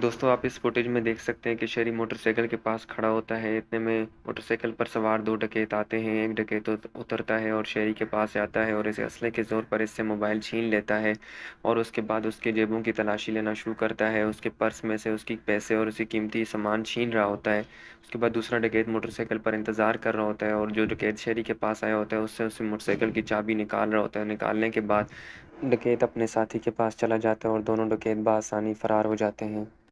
दोस्तों आप इस फुटेज में देख सकते हैं कि शहरी मोटरसाइकिल के पास खड़ा होता है इतने में मोटरसाइकिल पर सवार दो डकैत आते हैं एक डकैत उतरता है और शहरी के पास आता है और इसे असले के ज़ोर पर इससे मोबाइल छीन लेता है और उसके बाद उसके जेबों की तलाशी लेना शुरू करता है उसके पर्स में से उसकी पैसे और उसकी कीमती सामान छीन रहा होता है उसके बाद दूसरा डकैत मोटरसाइकिल पर इंतज़ार कर रहा होता है और जो डकैत शहरी के पास आया होता है उससे उससे मोटरसाइकिल की चाबी निकाल रहा होता है निकालने के बाद डकैत अपने साथी के पास चला जाता है और दोनों डकैत बसानी फ़रार हो जाते हैं